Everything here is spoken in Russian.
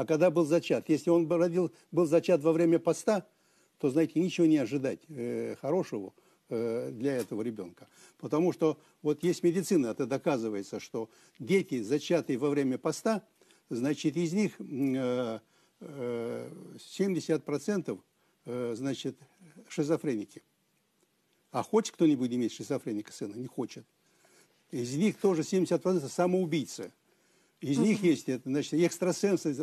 а когда был зачат. Если он родил, был зачат во время поста, то, знаете, ничего не ожидать э, хорошего э, для этого ребенка. Потому что вот есть медицина, это доказывается, что дети, зачатые во время поста, значит, из них э, э, 70% э, значит, шизофреники. А хочет кто-нибудь иметь шизофреника сына? Не хочет. Из них тоже 70% самоубийцы. Из них есть значит, экстрасенсы